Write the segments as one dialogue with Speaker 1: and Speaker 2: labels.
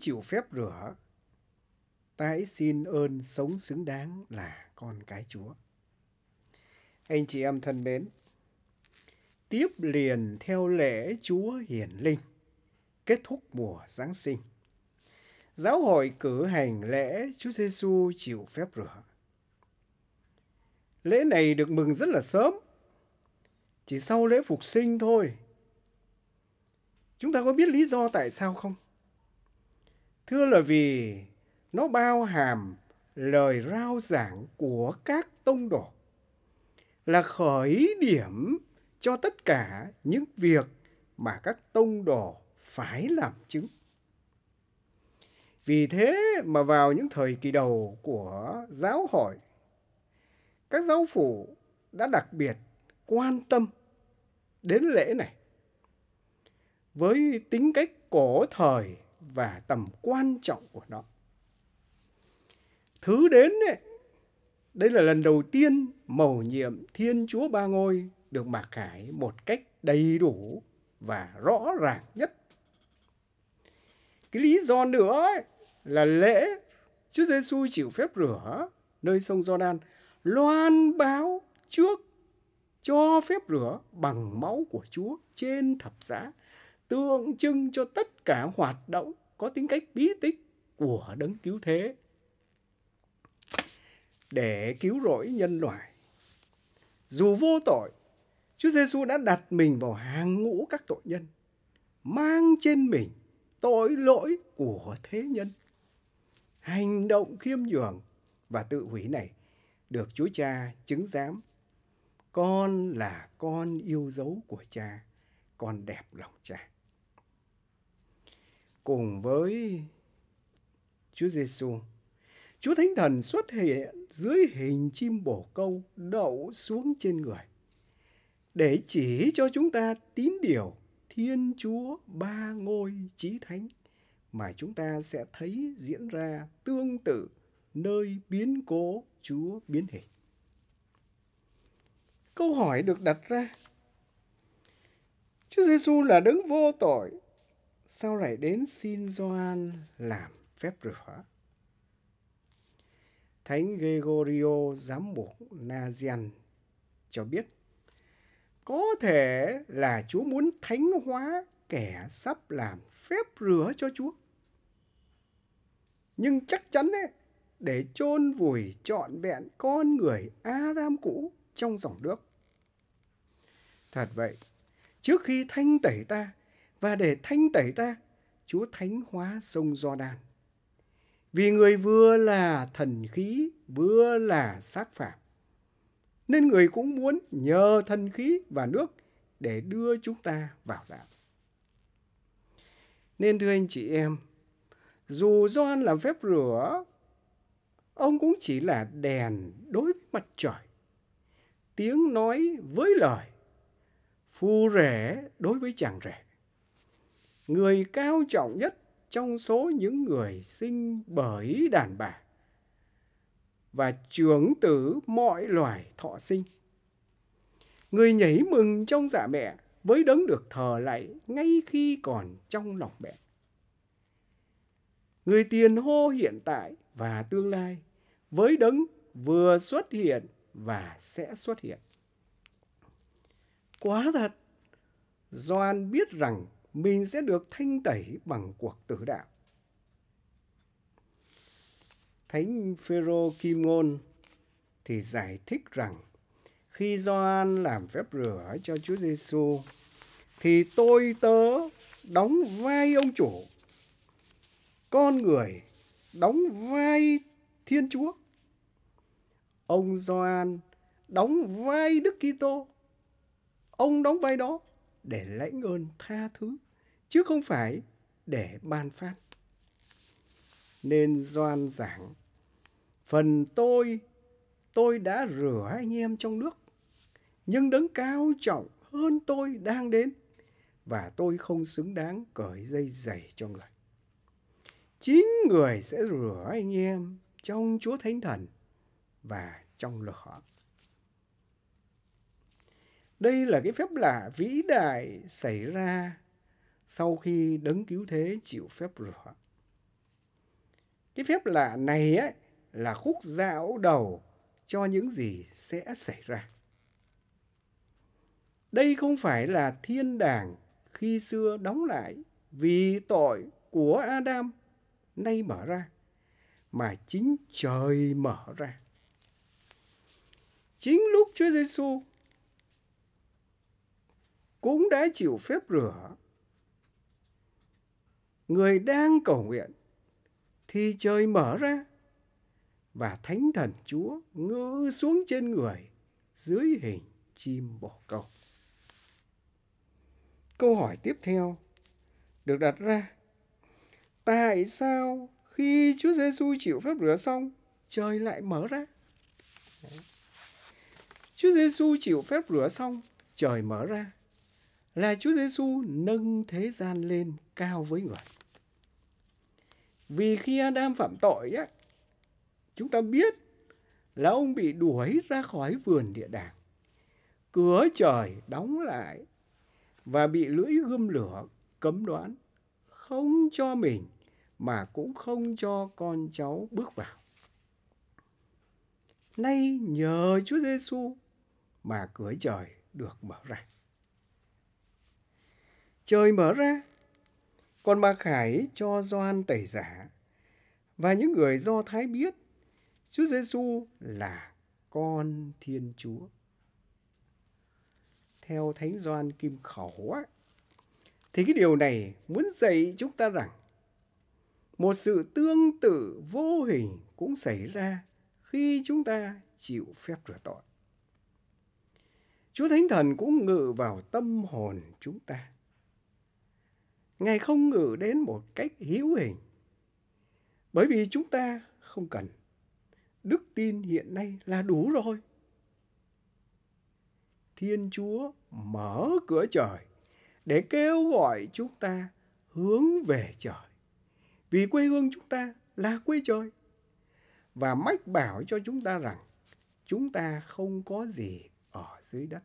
Speaker 1: chịu phép rửa, ta hãy xin ơn sống xứng đáng là con cái Chúa. Anh chị em thân mến, tiếp liền theo lễ Chúa Hiển Linh, kết thúc mùa Giáng sinh. Giáo hội cử hành lễ Chúa Giêsu chịu phép rửa. Lễ này được mừng rất là sớm, chỉ sau lễ phục sinh thôi. Chúng ta có biết lý do tại sao không? Thưa là vì nó bao hàm lời rao giảng của các tông đồ là khởi điểm cho tất cả những việc mà các tông đồ phải làm chứng. Vì thế mà vào những thời kỳ đầu của giáo hội, các giáo phủ đã đặc biệt quan tâm đến lễ này. Với tính cách cổ thời và tầm quan trọng của nó. Thứ đến ấy, đây là lần đầu tiên mầu nhiệm Thiên Chúa Ba Ngôi được mặc khải một cách đầy đủ và rõ ràng nhất. Cái lý do nữa ấy, là lễ Chúa Giêsu chịu phép rửa nơi sông Giođan loan báo trước cho phép rửa bằng máu của Chúa trên thập giá tượng trưng cho tất cả hoạt động có tính cách bí tích của đấng cứu thế để cứu rỗi nhân loại. Dù vô tội, Chúa Giêsu đã đặt mình vào hàng ngũ các tội nhân, mang trên mình tội lỗi của thế nhân. Hành động khiêm nhường và tự hủy này được Chúa Cha chứng giám. Con là con yêu dấu của cha, con đẹp lòng cha cùng với Chúa Giêsu. Chúa Thánh Thần xuất hiện dưới hình chim bổ câu đậu xuống trên người để chỉ cho chúng ta tín điều Thiên Chúa ba ngôi chí thánh mà chúng ta sẽ thấy diễn ra tương tự nơi biến cố Chúa biến hình. Câu hỏi được đặt ra Chúa Giêsu là đấng vô tội sao lại đến xin Gioan làm phép rửa? Thánh Gregorio giám mục Nazian cho biết, có thể là Chúa muốn thánh hóa kẻ sắp làm phép rửa cho Chúa. Nhưng chắc chắn đấy, để chôn vùi trọn vẹn con người Aram cũ trong dòng nước. Thật vậy, trước khi thanh tẩy ta, và để thanh tẩy ta, Chúa thánh hóa sông Giođan. Vì người vừa là thần khí, vừa là xác phạm. Nên người cũng muốn nhờ thần khí và nước để đưa chúng ta vào đạo. Nên thưa anh chị em, dù Gioan là phép rửa, ông cũng chỉ là đèn đối với mặt trời. Tiếng nói với lời, phu rể đối với chàng rể người cao trọng nhất trong số những người sinh bởi đàn bà và trưởng tử mọi loài thọ sinh. Người nhảy mừng trong dạ mẹ với đấng được thờ lại ngay khi còn trong lòng mẹ. Người tiền hô hiện tại và tương lai với đấng vừa xuất hiện và sẽ xuất hiện. Quá thật, Doan biết rằng mình sẽ được thanh tẩy bằng cuộc tử đạo. Thánh Phêrô Kim Ngôn thì giải thích rằng khi Gioan làm phép rửa cho Chúa Giêsu thì tôi tớ đóng vai ông chủ con người đóng vai Thiên Chúa. Ông Gioan đóng vai Đức Kitô. Ông đóng vai đó để lãnh ơn tha thứ chứ không phải để ban phát. Nên doan giảng, phần tôi, tôi đã rửa anh em trong nước, nhưng đấng cao trọng hơn tôi đang đến và tôi không xứng đáng cởi dây giày cho người. Chính người sẽ rửa anh em trong Chúa Thánh Thần và trong lửa. Đây là cái phép lạ vĩ đại xảy ra sau khi đấng cứu thế chịu phép rửa. Cái phép lạ này ấy, là khúc dạo đầu cho những gì sẽ xảy ra. Đây không phải là thiên đàng khi xưa đóng lại vì tội của Adam nay mở ra, mà chính trời mở ra. Chính lúc Chúa Giêsu cũng đã chịu phép rửa người đang cầu nguyện thì trời mở ra và thánh thần Chúa ngự xuống trên người dưới hình chim bồ câu. Câu hỏi tiếp theo được đặt ra tại sao khi Chúa Giêsu chịu phép rửa xong trời lại mở ra? Chúa Giêsu chịu phép rửa xong trời mở ra là Chúa Giêsu nâng thế gian lên cao với người. Vì khi Adam phạm tội á, chúng ta biết là ông bị đuổi ra khỏi vườn địa đàng. Cửa trời đóng lại và bị lưỡi gươm lửa cấm đoán không cho mình mà cũng không cho con cháu bước vào. Nay nhờ Chúa Giêsu mà cửa trời được mở ra. Trời mở ra, còn bà Khải cho doan tẩy giả và những người Do Thái biết Chúa Giêsu là con Thiên Chúa. Theo Thánh doan Kim Khẩu á, thì cái điều này muốn dạy chúng ta rằng một sự tương tự vô hình cũng xảy ra khi chúng ta chịu phép rửa tội. Chúa Thánh Thần cũng ngự vào tâm hồn chúng ta Ngài không ngự đến một cách hữu hình. Bởi vì chúng ta không cần. Đức tin hiện nay là đủ rồi. Thiên Chúa mở cửa trời để kêu gọi chúng ta hướng về trời. Vì quê hương chúng ta là quê trời. Và mách bảo cho chúng ta rằng chúng ta không có gì ở dưới đất.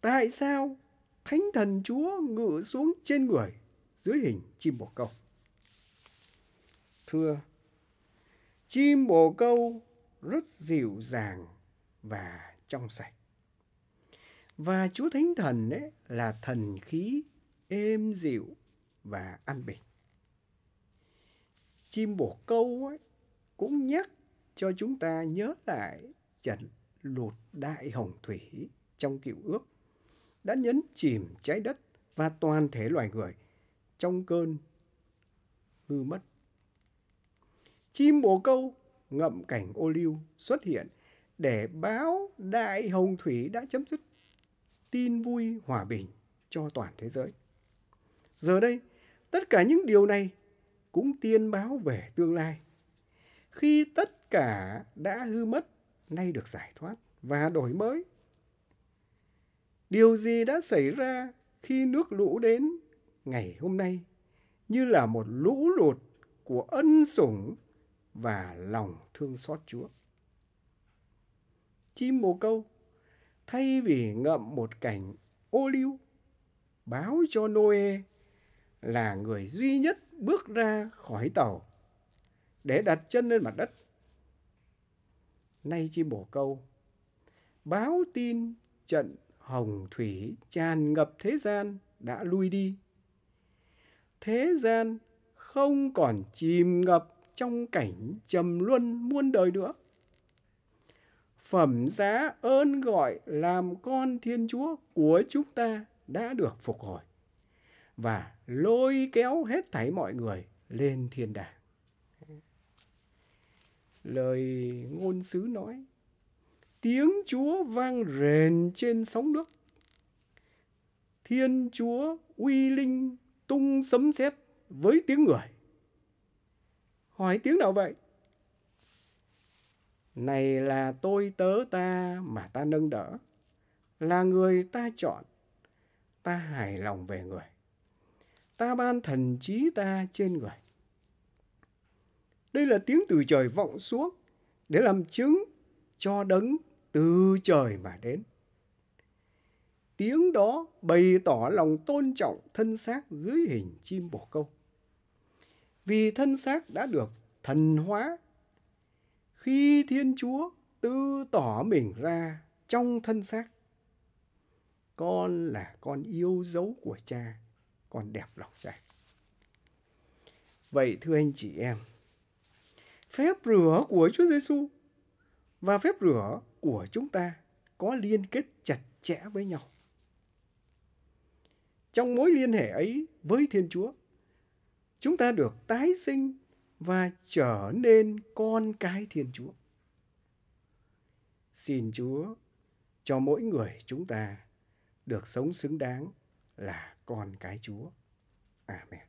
Speaker 1: Tại sao Thánh Thần Chúa ngự xuống trên người dưới hình chim bồ câu? Thưa, chim bồ câu rất dịu dàng và trong sạch. Và Chúa Thánh Thần ấy là thần khí êm dịu và an bình. Chim bồ câu ấy cũng nhắc cho chúng ta nhớ lại trận lụt đại hồng thủy trong cựu ước đã nhấn chìm trái đất và toàn thể loài người trong cơn hư mất. Chim bồ câu ngậm cảnh ô liu xuất hiện để báo đại hồng thủy đã chấm dứt tin vui hòa bình cho toàn thế giới. Giờ đây, tất cả những điều này cũng tiên báo về tương lai. Khi tất cả đã hư mất, nay được giải thoát và đổi mới Điều gì đã xảy ra khi nước lũ đến ngày hôm nay như là một lũ lụt của ân sủng và lòng thương xót Chúa. Chim bồ câu, thay vì ngậm một cảnh ô liu, báo cho Noe là người duy nhất bước ra khỏi tàu để đặt chân lên mặt đất. Nay chim bồ câu báo tin trận hồng thủy tràn ngập thế gian đã lui đi. Thế gian không còn chìm ngập trong cảnh trầm luân muôn đời nữa. Phẩm giá ơn gọi làm con Thiên Chúa của chúng ta đã được phục hồi và lôi kéo hết thảy mọi người lên thiên đàng. Lời ngôn sứ nói tiếng Chúa vang rền trên sóng nước. Thiên Chúa uy linh tung sấm sét với tiếng người. Hỏi tiếng nào vậy? Này là tôi tớ ta mà ta nâng đỡ, là người ta chọn, ta hài lòng về người. Ta ban thần trí ta trên người. Đây là tiếng từ trời vọng xuống để làm chứng cho đấng từ trời mà đến. Tiếng đó bày tỏ lòng tôn trọng thân xác dưới hình chim bồ câu. Vì thân xác đã được thần hóa, khi Thiên Chúa tư tỏ mình ra trong thân xác, con là con yêu dấu của cha, con đẹp lòng cha. Vậy thưa anh chị em, phép rửa của Chúa Giêsu và phép rửa của chúng ta có liên kết chặt chẽ với nhau. Trong mối liên hệ ấy với Thiên Chúa, chúng ta được tái sinh và trở nên con cái Thiên Chúa. Xin Chúa cho mỗi người chúng ta được sống xứng đáng là con cái Chúa. Amen.